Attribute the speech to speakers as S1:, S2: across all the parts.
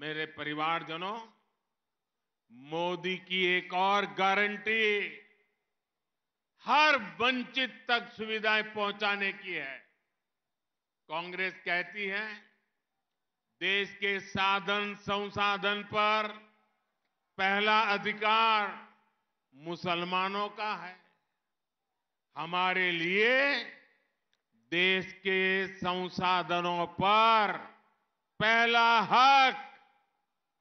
S1: मेरे परिवारजनों मोदी की एक और गारंटी हर वंचित तक सुविधाएं पहुंचाने की है कांग्रेस कहती है देश के साधन संसाधन पर पहला अधिकार मुसलमानों का है हमारे लिए देश के संसाधनों पर पहला हक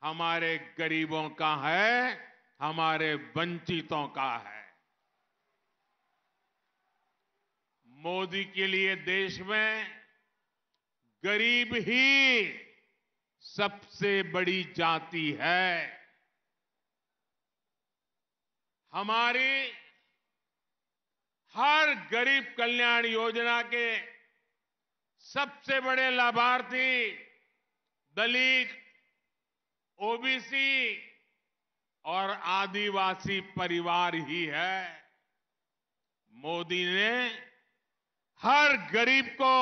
S1: हमारे गरीबों का है हमारे वंचितों का है मोदी के लिए देश में गरीब ही सबसे बड़ी जाति है हमारी हर गरीब कल्याण योजना के सबसे बड़े लाभार्थी दलित ओबीसी और आदिवासी परिवार ही है मोदी ने हर गरीब को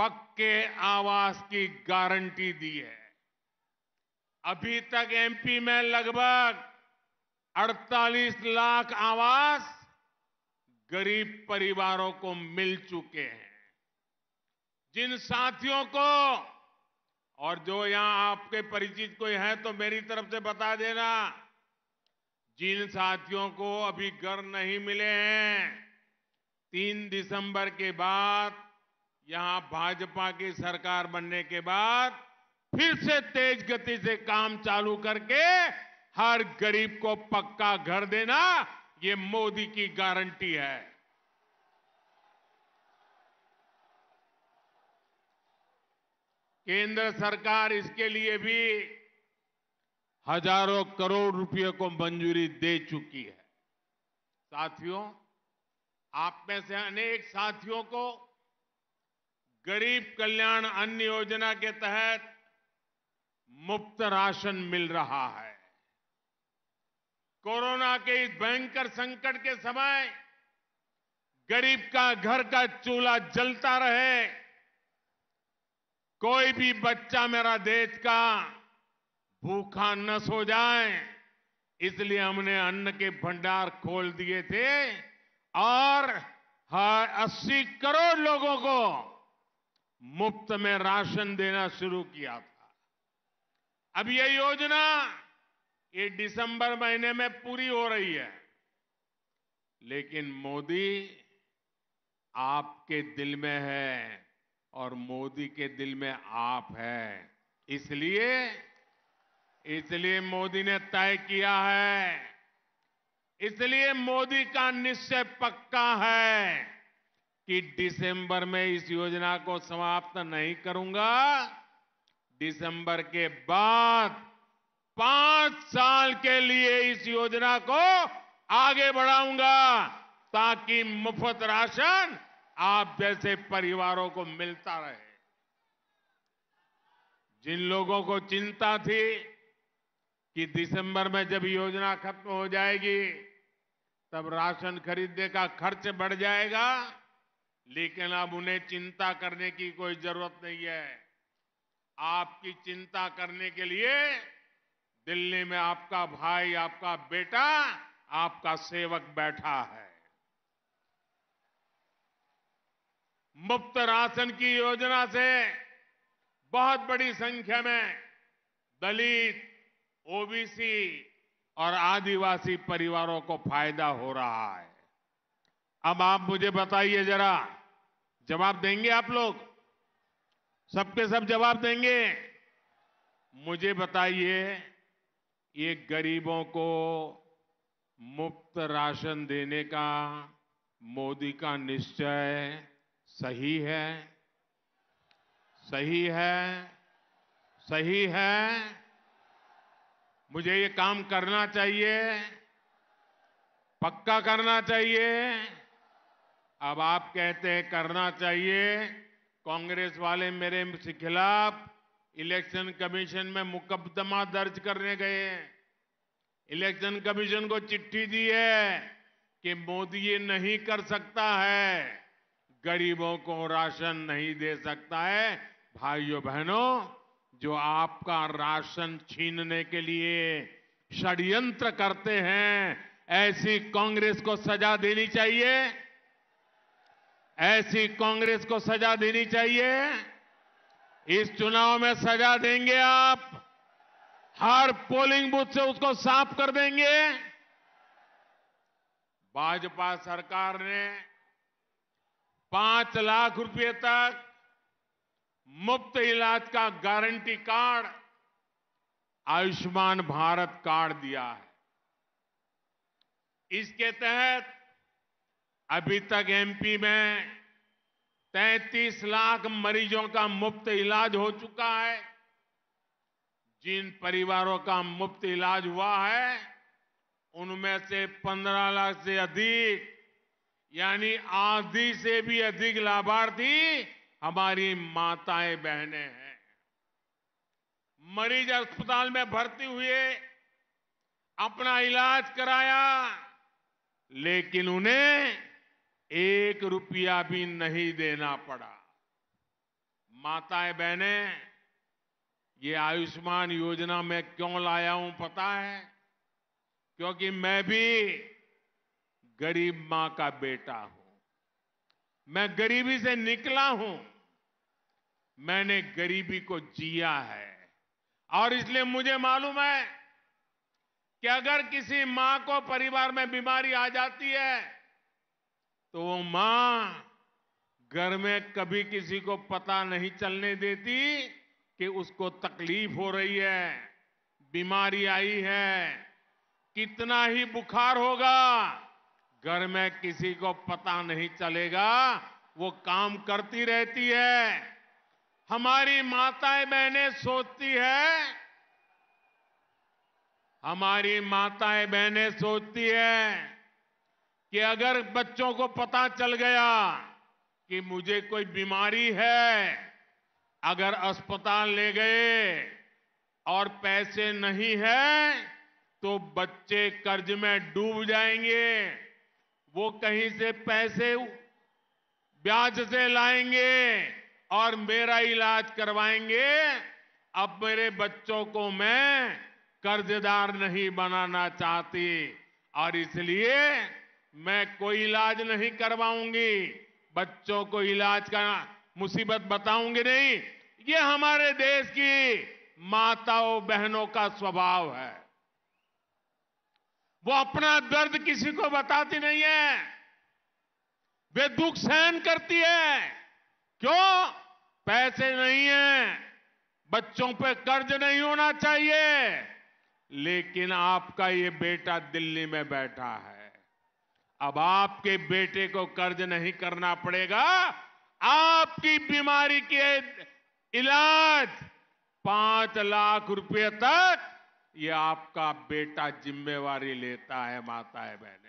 S1: पक्के आवास की गारंटी दी है अभी तक एमपी में लगभग 48 लाख आवास गरीब परिवारों को मिल चुके हैं जिन साथियों को और जो यहाँ आपके परिचित कोई है तो मेरी तरफ से बता देना जिन साथियों को अभी घर नहीं मिले हैं तीन दिसंबर के बाद यहाँ भाजपा की सरकार बनने के बाद फिर से तेज गति से काम चालू करके हर गरीब को पक्का घर देना ये मोदी की गारंटी है केंद्र सरकार इसके लिए भी हजारों करोड़ रुपये को मंजूरी दे चुकी है साथियों आप में से अनेक साथियों को गरीब कल्याण अन्न योजना के तहत मुफ्त राशन मिल रहा है कोरोना के इस भयंकर संकट के समय गरीब का घर का चूल्हा जलता रहे कोई भी बच्चा मेरा देश का भूखा न सो जाए इसलिए हमने अन्न के भंडार खोल दिए थे और हर 80 करोड़ लोगों को मुफ्त में राशन देना शुरू किया था अब यह योजना ये दिसंबर महीने में पूरी हो रही है लेकिन मोदी आपके दिल में है और मोदी के दिल में आप है इसलिए इसलिए मोदी ने तय किया है इसलिए मोदी का निश्चय पक्का है कि दिसंबर में इस योजना को समाप्त नहीं करूंगा दिसंबर के बाद पांच साल के लिए इस योजना को आगे बढ़ाऊंगा ताकि मुफ्त राशन आप जैसे परिवारों को मिलता रहे जिन लोगों को चिंता थी कि दिसंबर में जब योजना खत्म हो जाएगी तब राशन खरीदने का खर्च बढ़ जाएगा लेकिन अब उन्हें चिंता करने की कोई जरूरत नहीं है आपकी चिंता करने के लिए दिल्ली में आपका भाई आपका बेटा आपका सेवक बैठा है मुफ्त राशन की योजना से बहुत बड़ी संख्या में दलित ओबीसी और आदिवासी परिवारों को फायदा हो रहा है अब आप मुझे बताइए जरा जवाब देंगे आप लोग सबके सब जवाब देंगे मुझे बताइए ये गरीबों को मुफ्त राशन देने का मोदी का निश्चय सही है सही है सही है मुझे ये काम करना चाहिए पक्का करना चाहिए अब आप कहते हैं करना चाहिए कांग्रेस वाले मेरे खिलाफ इलेक्शन कमीशन में मुकदमा दर्ज करने गए इलेक्शन कमीशन को चिट्ठी दी है कि मोदी ये नहीं कर सकता है गरीबों को राशन नहीं दे सकता है भाइयों बहनों जो आपका राशन छीनने के लिए षड्यंत्र करते हैं ऐसी कांग्रेस को सजा देनी चाहिए ऐसी कांग्रेस को सजा देनी चाहिए इस चुनाव में सजा देंगे आप हर पोलिंग बूथ से उसको साफ कर देंगे भाजपा सरकार ने पांच लाख रुपए तक मुफ्त इलाज का guarantee card Ayushman Bharat card दिया है इसके तहत अभी तक एमपी में 33 लाख मरीजों का मुफ्त इलाज हो चुका है जिन परिवारों का मुफ्त इलाज हुआ है उनमें से 15 लाख से अधिक यानी आधी से भी अधिक लाभार्थी हमारी माताएं बहनें हैं मरीज अस्पताल में भर्ती हुए अपना इलाज कराया लेकिन उन्हें एक रुपया भी नहीं देना पड़ा माताएं बहनें ये आयुष्मान योजना में क्यों लाया हूं पता है क्योंकि मैं भी गरीब मां का बेटा हूं मैं गरीबी से निकला हूं मैंने गरीबी को जिया है और इसलिए मुझे मालूम है कि अगर किसी मां को परिवार में बीमारी आ जाती है तो वो मां घर में कभी किसी को पता नहीं चलने देती कि उसको तकलीफ हो रही है बीमारी आई है कितना ही बुखार होगा घर में किसी को पता नहीं चलेगा वो काम करती रहती है हमारी माताएं बहनें सोचती है हमारी माताएं बहने सोचती है कि अगर बच्चों को पता चल गया कि मुझे कोई बीमारी है अगर अस्पताल ले गए और पैसे नहीं है तो बच्चे कर्ज में डूब जाएंगे वो कहीं से पैसे ब्याज से लाएंगे और मेरा इलाज करवाएंगे अब मेरे बच्चों को मैं कर्जदार नहीं बनाना चाहती और इसलिए मैं कोई इलाज नहीं करवाऊंगी बच्चों को इलाज का मुसीबत बताऊंगी नहीं ये हमारे देश की माताओं बहनों का स्वभाव है वो अपना दर्द किसी को बताती नहीं है वे दुख सहन करती है क्यों पैसे नहीं है बच्चों पे कर्ज नहीं होना चाहिए लेकिन आपका ये बेटा दिल्ली में बैठा है अब आपके बेटे को कर्ज नहीं करना पड़ेगा आपकी बीमारी के इलाज पांच लाख रुपए तक ये आपका बेटा जिम्मेवारी लेता है माता है बहने